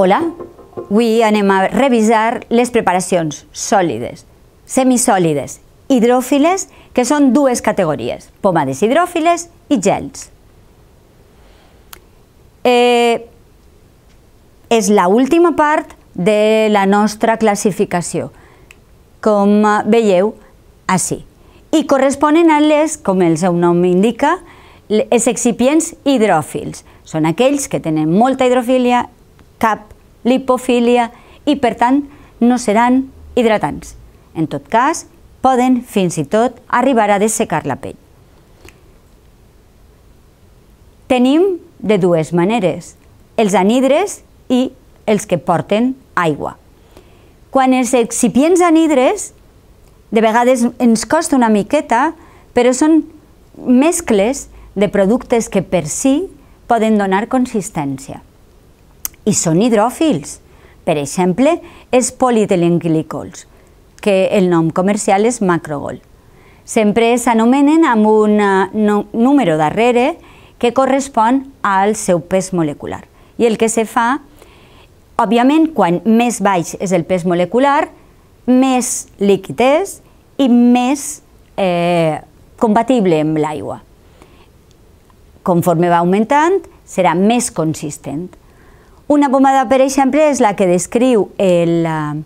Hola, avui anem a revisar les preparacions sòlides, semisòlides, hidròfiles, que són dues categories, pomades hidròfiles i gels. Eh, és l'última part de la nostra classificació, com veieu així. I corresponen a les, com el seu nom indica, els excipients hidròfils. Són aquells que tenen molta hidrofilia cap lipofília i, per tant, no seran hidratants. En tot cas, poden fins i tot arribar a dessecar la pell. Tenim de dues maneres, els anidres i els que porten aigua. Quan els excipients anidres, de vegades ens costa una miqueta, però són mescles de productes que per si poden donar consistència i són hidròfils. Per exemple, els polietilenglicols, que el nom comercial és macrogol. Sempre s'anomenen amb un eh, número darrere que correspon al seu pes molecular. I el que se fa, òbviament, quan més baix és el pes molecular, més líquid és i més eh, compatible amb l'aigua. Conforme va augmentant, serà més consistent. Una pomada, per exemple, és la que descriu el, eh,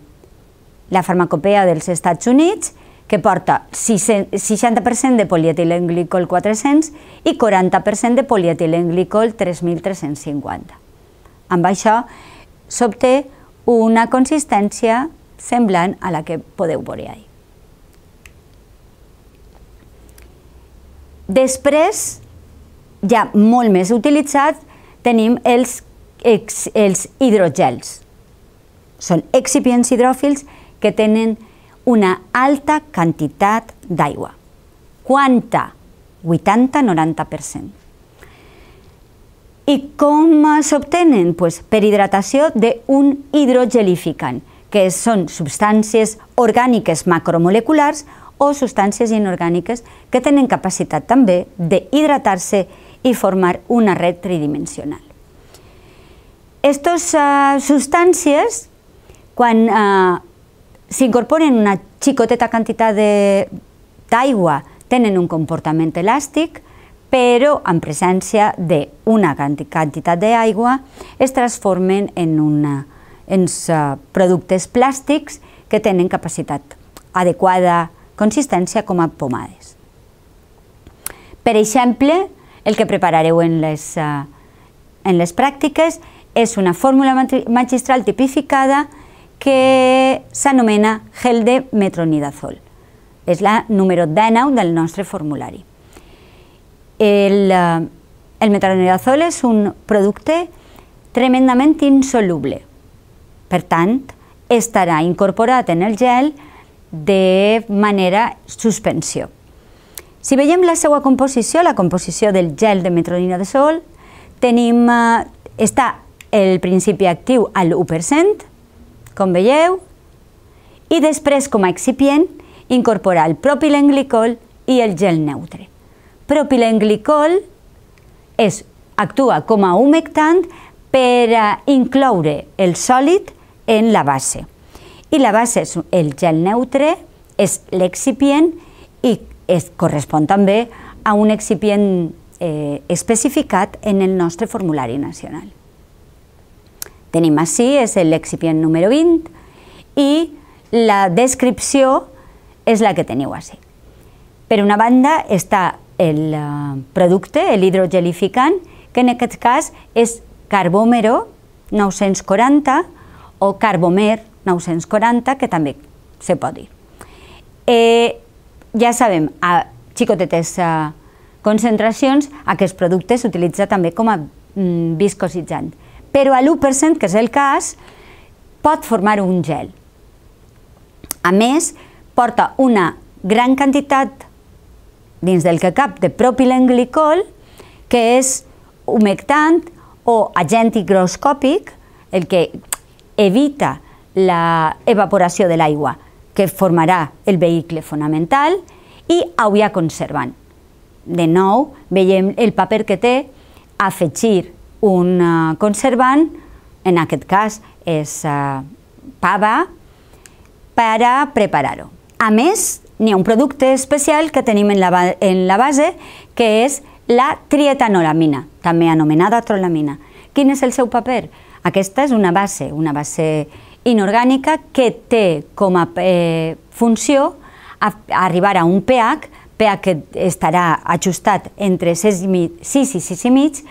la farmacopea dels Estats Units, que porta 60% de polietilenglicol 400 i 40% de polietilenglicol 3350. Amb això s'obté una consistència semblant a la que podeu veure ahir. Després, ja molt més utilitzats, tenim els ex, els hidrogels. Són excipients hidròfils que tenen una alta quantitat d'aigua. Quanta? 80-90%. I com s'obtenen? Pues per hidratació d'un hidrogelificant, que són substàncies orgàniques macromoleculars o substàncies inorgàniques que tenen capacitat també d'hidratar-se i formar una red tridimensional. Estes eh, uh, quan cuando uh, eh, una chicoteta quantitat de d'aigua, tenen un comportament elàstic, però en presència d'una quantitat d'aigua es transformen en, una, en eh, productes plàstics que tenen capacitat adequada consistència com a pomades. Per exemple, el que preparareu en les, en les pràctiques és una fórmula magistral tipificada que s'anomena gel de metronidazol. És la número 19 del nostre formulari. El, eh, el metronidazol és un producte tremendament insoluble. Per tant, estarà incorporat en el gel de manera suspensió. Si veiem la seva composició, la composició del gel de metronina de sol, tenim, eh, està el principi actiu al 1%, com veieu, i després, com a excipient, incorporar el propilenglicol i el gel neutre. Propilenglicol és, actua com a humectant per a incloure el sòlid en la base. I la base és el gel neutre, és l'excipient i es correspon també a un excipient eh, especificat en el nostre formulari nacional tenim així, és l'excipient número 20, i la descripció és la que teniu així. Per una banda està el eh, producte, l'hidrogelificant, que en aquest cas és carbòmero 940 o carbomer 940, que també se pot dir. Eh, ja sabem, a xicotetes eh, concentracions, aquest producte s'utilitza també com a mm, viscositzant però a l'1%, que és el cas, pot formar un gel. A més, porta una gran quantitat dins del que cap de propilenglicol, que és humectant o agent higroscòpic, el que evita l'evaporació de l'aigua que formarà el vehicle fonamental i auia conservant. De nou, veiem el paper que té afegir un eh, conservant, en aquest cas és eh, pava, per a preparar-ho. A més, n'hi ha un producte especial que tenim en la, en la base, que és la trietanolamina, també anomenada trolamina. Quin és el seu paper? Aquesta és una base, una base inorgànica que té com a eh, funció arribar a un pH, pH que estarà ajustat entre 6 i 6,5,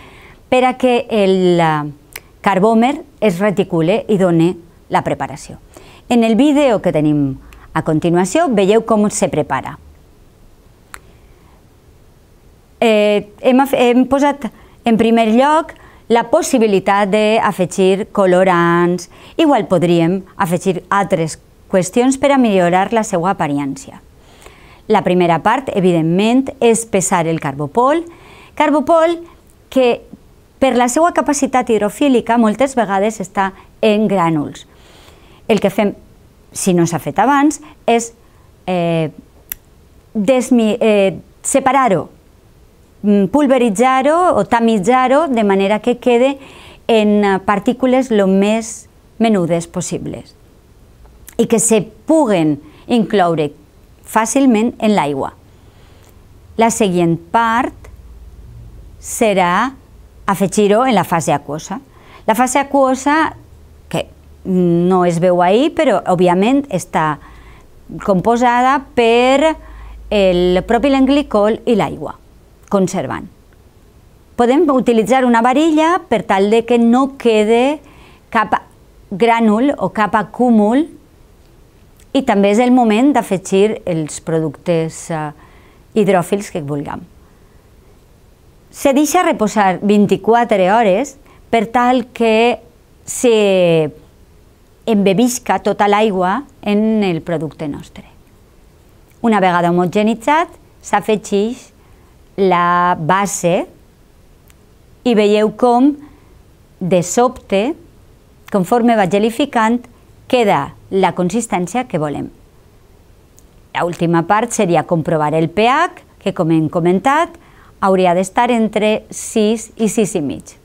per a que el eh, carbòmer es reticule i doni la preparació. En el vídeo que tenim a continuació veieu com se prepara. Eh, hem, hem posat en primer lloc la possibilitat d'afegir colorants, igual podríem afegir altres qüestions per a millorar la seva apariència. La primera part, evidentment, és pesar el carbopol, carbopol que per la seva capacitat hidrofílica, moltes vegades està en grànuls. El que fem, si no s'ha fet abans, és eh, eh, separar-ho, mm, pulveritzar-ho o tamitzar-ho de manera que quede en eh, partícules lo més menudes possibles i que se puguen incloure fàcilment en l'aigua. La següent part serà afegir-ho en la fase aquosa. La fase aquosa, que no es veu ahir, però òbviament està composada per el propilenglicol i l'aigua, conservant. Podem utilitzar una varilla per tal de que no quede cap grànul o cap acúmul i també és el moment d'afegir els productes eh, hidròfils que vulguem se deixa reposar 24 hores per tal que se embebisca tota l'aigua en el producte nostre. Una vegada homogenitzat, s'afegeix la base i veieu com, de sobte, conforme va gelificant, queda la consistència que volem. L'última última part seria comprovar el pH, que com hem comentat, hauria d'estar entre 6 i 6 i mig.